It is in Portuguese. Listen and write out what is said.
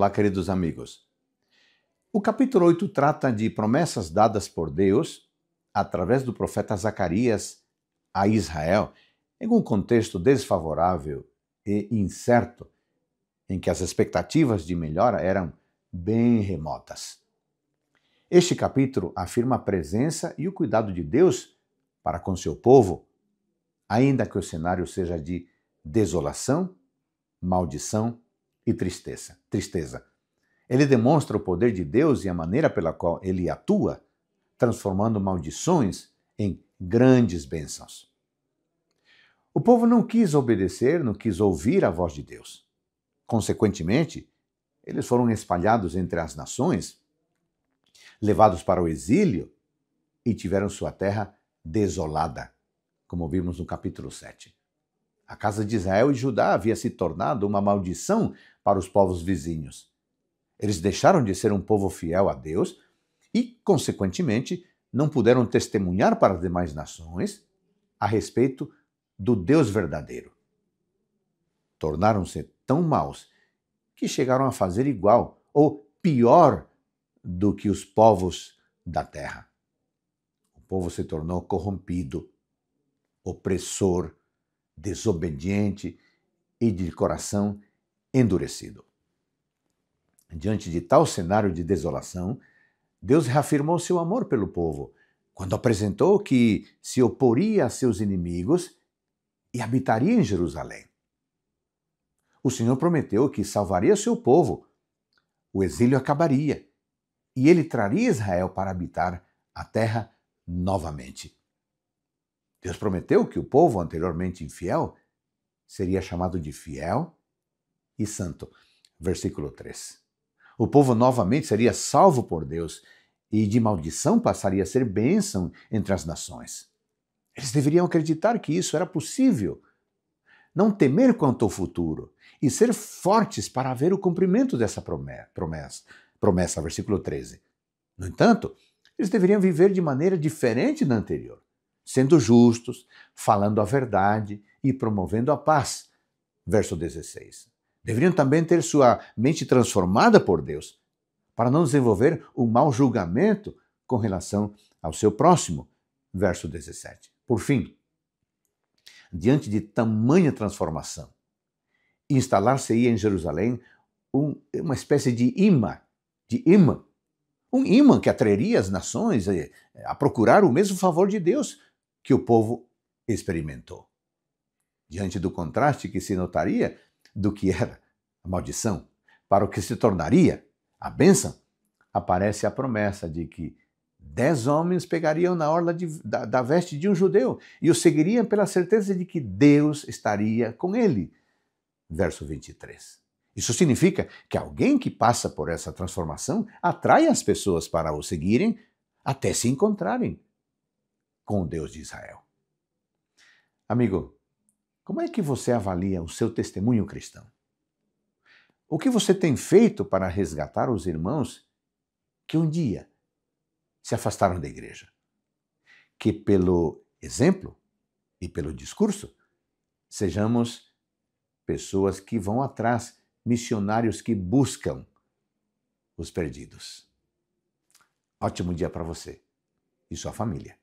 Olá, queridos amigos. O capítulo 8 trata de promessas dadas por Deus através do profeta Zacarias a Israel em um contexto desfavorável e incerto, em que as expectativas de melhora eram bem remotas. Este capítulo afirma a presença e o cuidado de Deus para com seu povo, ainda que o cenário seja de desolação, maldição e tristeza. Tristeza. Ele demonstra o poder de Deus e a maneira pela qual ele atua, transformando maldições em grandes bênçãos. O povo não quis obedecer, não quis ouvir a voz de Deus. Consequentemente, eles foram espalhados entre as nações, levados para o exílio e tiveram sua terra desolada, como vimos no capítulo 7. A casa de Israel e Judá havia se tornado uma maldição para os povos vizinhos. Eles deixaram de ser um povo fiel a Deus e, consequentemente, não puderam testemunhar para as demais nações a respeito do Deus verdadeiro. Tornaram-se tão maus que chegaram a fazer igual ou pior do que os povos da terra. O povo se tornou corrompido, opressor, desobediente e de coração endurecido. Diante de tal cenário de desolação, Deus reafirmou seu amor pelo povo, quando apresentou que se oporia a seus inimigos e habitaria em Jerusalém. O Senhor prometeu que salvaria seu povo, o exílio acabaria e ele traria Israel para habitar a terra novamente. Deus prometeu que o povo anteriormente infiel seria chamado de fiel e santo. Versículo 3. O povo novamente seria salvo por Deus e de maldição passaria a ser bênção entre as nações. Eles deveriam acreditar que isso era possível, não temer quanto ao futuro e ser fortes para ver o cumprimento dessa promessa. Promessa, versículo 13. No entanto, eles deveriam viver de maneira diferente da anterior sendo justos, falando a verdade e promovendo a paz. Verso 16. Deveriam também ter sua mente transformada por Deus, para não desenvolver um mau julgamento com relação ao seu próximo. Verso 17. Por fim, diante de tamanha transformação, instalar-se-ia em Jerusalém um, uma espécie de imã, de imã, um imã que atrairia as nações eh, a procurar o mesmo favor de Deus que o povo experimentou. Diante do contraste que se notaria do que era a maldição para o que se tornaria a bênção, aparece a promessa de que dez homens pegariam na orla de, da, da veste de um judeu e o seguiriam pela certeza de que Deus estaria com ele. Verso 23. Isso significa que alguém que passa por essa transformação atrai as pessoas para o seguirem até se encontrarem com o Deus de Israel. Amigo, como é que você avalia o seu testemunho cristão? O que você tem feito para resgatar os irmãos que um dia se afastaram da igreja? Que pelo exemplo e pelo discurso sejamos pessoas que vão atrás, missionários que buscam os perdidos. Ótimo dia para você e sua família.